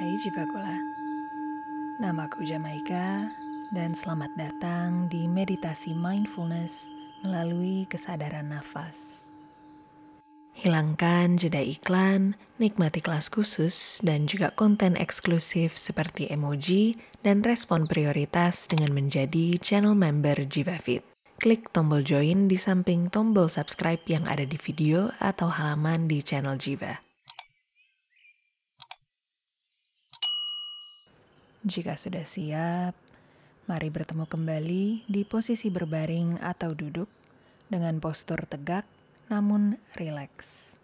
Hai nama namaku Jamaika dan selamat datang di meditasi mindfulness melalui kesadaran nafas. Hilangkan jeda iklan, nikmati kelas khusus dan juga konten eksklusif seperti emoji dan respon prioritas dengan menjadi channel member JivaFit. Klik tombol join di samping tombol subscribe yang ada di video atau halaman di channel Jiva. Jika sudah siap, mari bertemu kembali di posisi berbaring atau duduk dengan postur tegak namun rileks.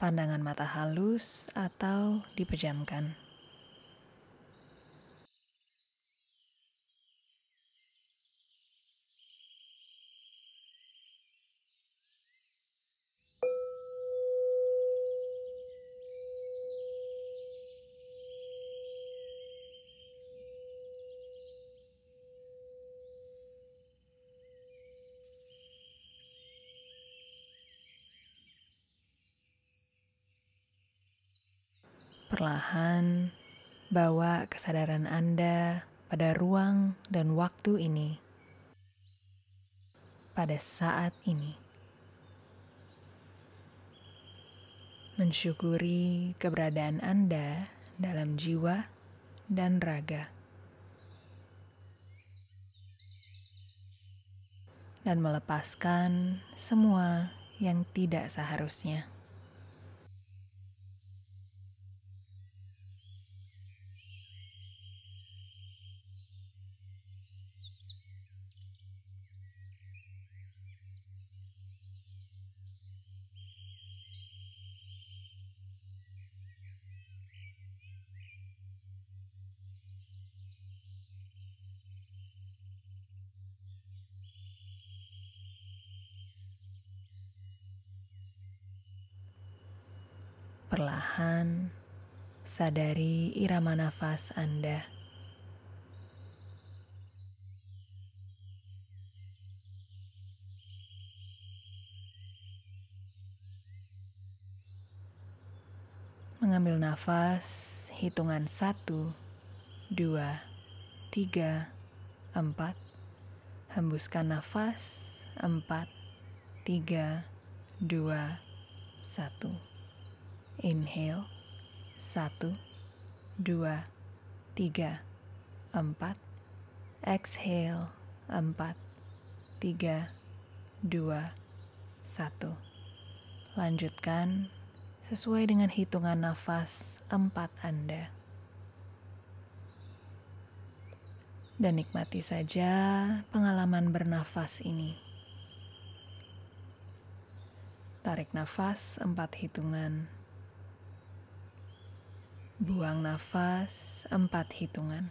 Pandangan mata halus atau dipejamkan. Perlahan, bawa kesadaran Anda pada ruang dan waktu ini. Pada saat ini, mensyukuri keberadaan Anda dalam jiwa dan raga, dan melepaskan semua yang tidak seharusnya. Perlahan, sadari irama nafas Anda. Mengambil nafas, hitungan satu, dua, tiga, empat. Hembuskan nafas, empat, tiga, dua, satu. Inhale. Satu, dua, tiga, empat. Exhale. Empat, tiga, dua, satu. Lanjutkan sesuai dengan hitungan nafas empat Anda. Dan nikmati saja pengalaman bernafas ini. Tarik nafas empat hitungan. Buang nafas empat hitungan.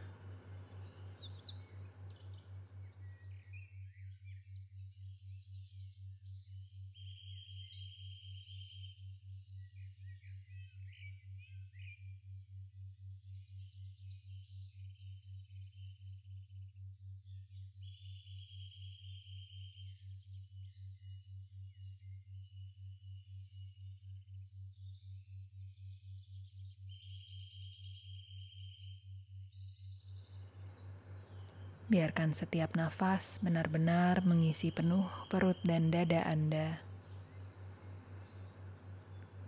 Biarkan setiap nafas benar-benar mengisi penuh perut dan dada Anda.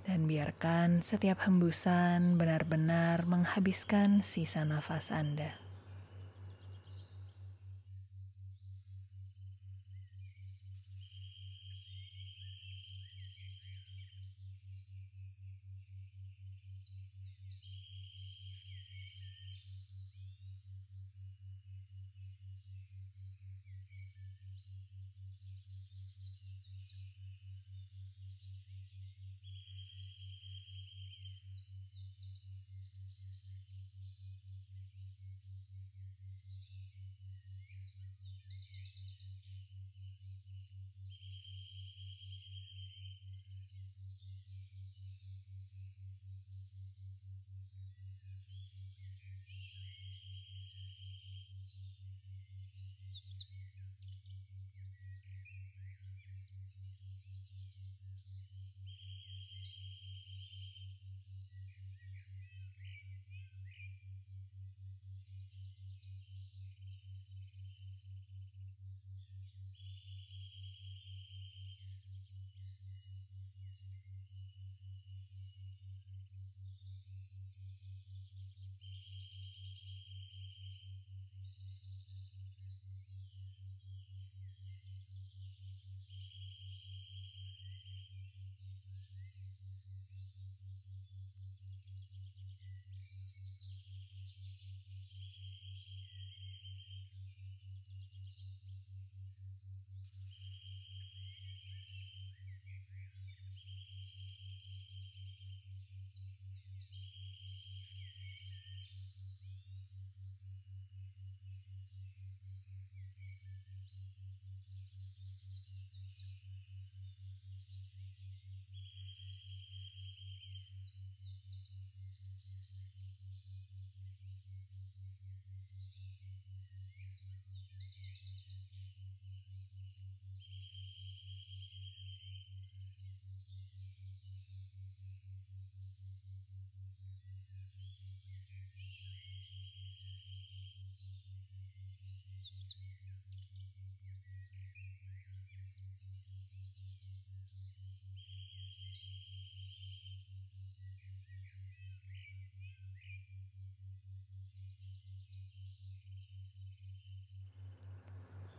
Dan biarkan setiap hembusan benar-benar menghabiskan sisa nafas Anda.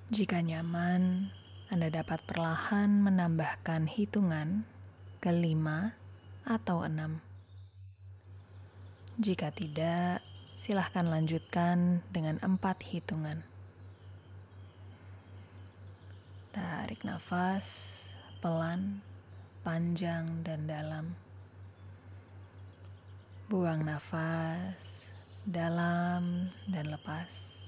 Jika nyaman, Anda dapat perlahan menambahkan hitungan ke lima atau enam. Jika tidak, silahkan lanjutkan dengan empat hitungan. Tarik nafas pelan, panjang, dan dalam. Buang nafas dalam dan lepas.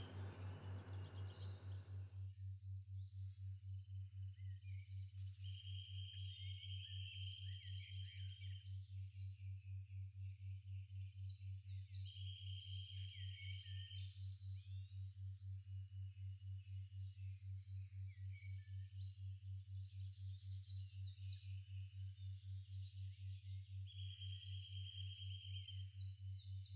you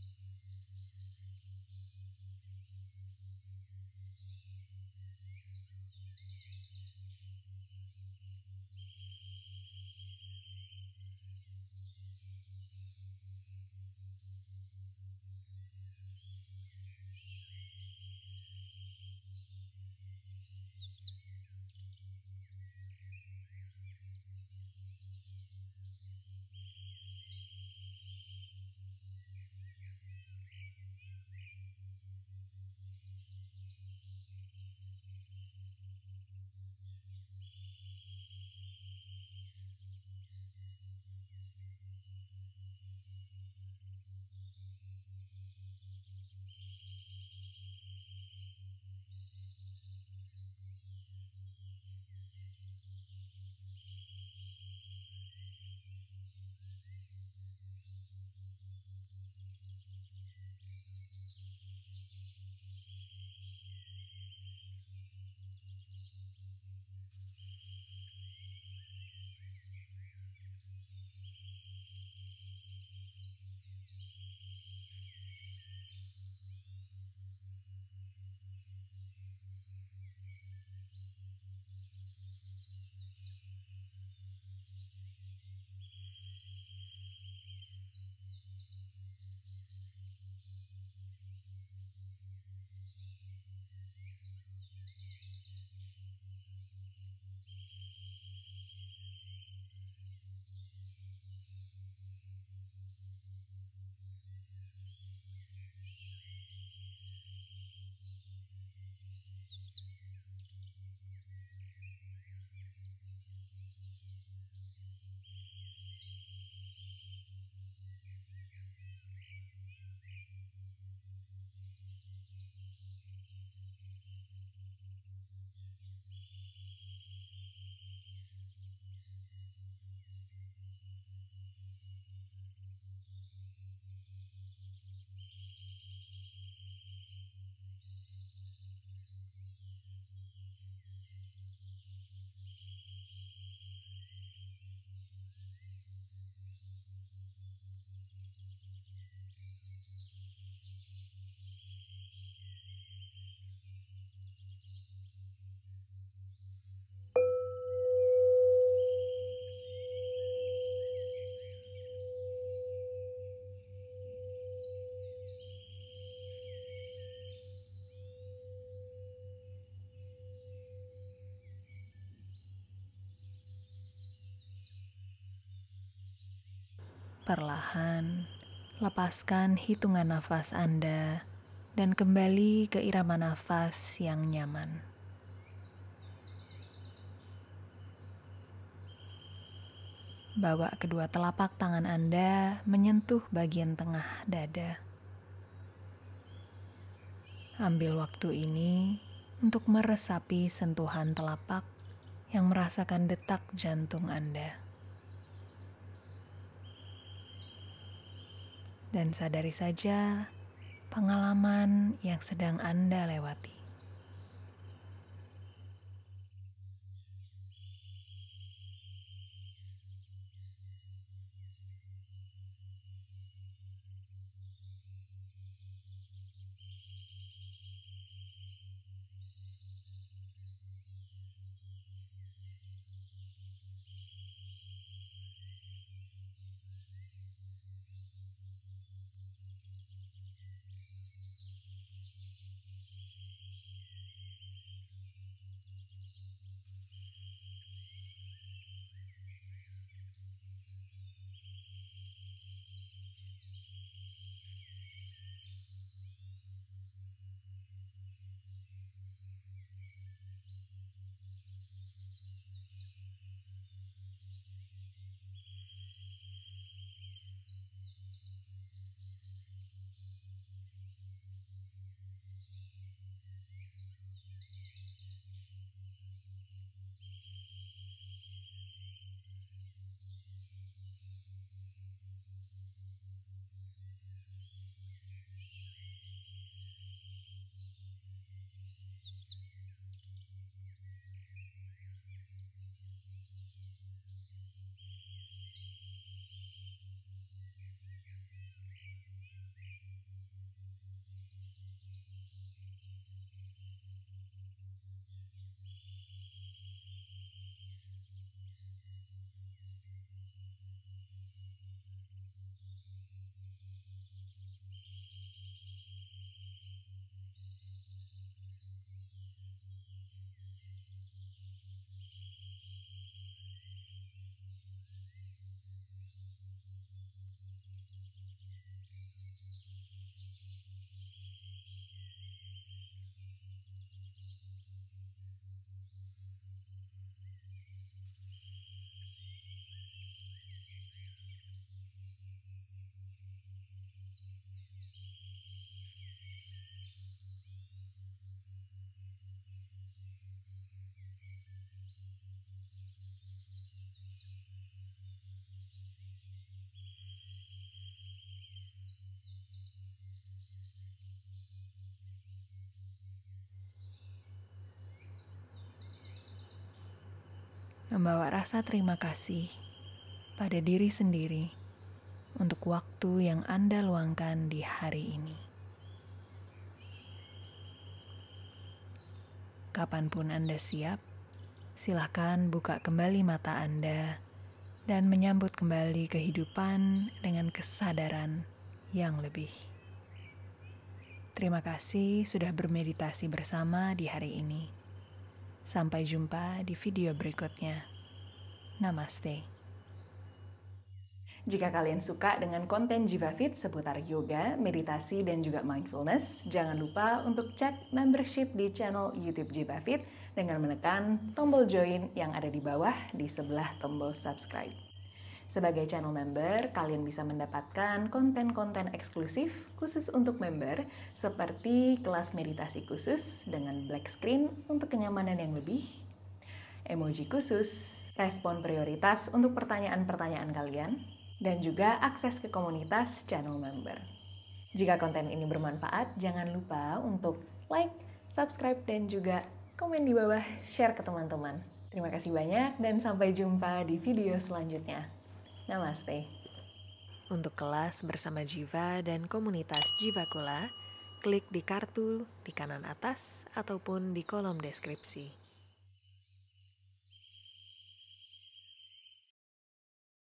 Perlahan, lepaskan hitungan nafas Anda dan kembali ke irama nafas yang nyaman. Bawa kedua telapak tangan Anda menyentuh bagian tengah dada. Ambil waktu ini untuk meresapi sentuhan telapak yang merasakan detak jantung Anda. dan sadari saja pengalaman yang sedang Anda lewati. membawa rasa terima kasih pada diri sendiri untuk waktu yang Anda luangkan di hari ini. Kapanpun Anda siap, silahkan buka kembali mata Anda dan menyambut kembali kehidupan dengan kesadaran yang lebih. Terima kasih sudah bermeditasi bersama di hari ini. Sampai jumpa di video berikutnya. Namaste. Jika kalian suka dengan konten JivaFit seputar yoga, meditasi, dan juga mindfulness, jangan lupa untuk cek membership di channel YouTube JivaFit dengan menekan tombol join yang ada di bawah di sebelah tombol subscribe. Sebagai channel member, kalian bisa mendapatkan konten-konten eksklusif khusus untuk member seperti kelas meditasi khusus dengan black screen untuk kenyamanan yang lebih, emoji khusus, respon prioritas untuk pertanyaan-pertanyaan kalian, dan juga akses ke komunitas channel member. Jika konten ini bermanfaat, jangan lupa untuk like, subscribe, dan juga komen di bawah, share ke teman-teman. Terima kasih banyak, dan sampai jumpa di video selanjutnya. Namaste. Untuk kelas bersama Jiva dan komunitas Jiva Kula, klik di kartu di kanan atas ataupun di kolom deskripsi.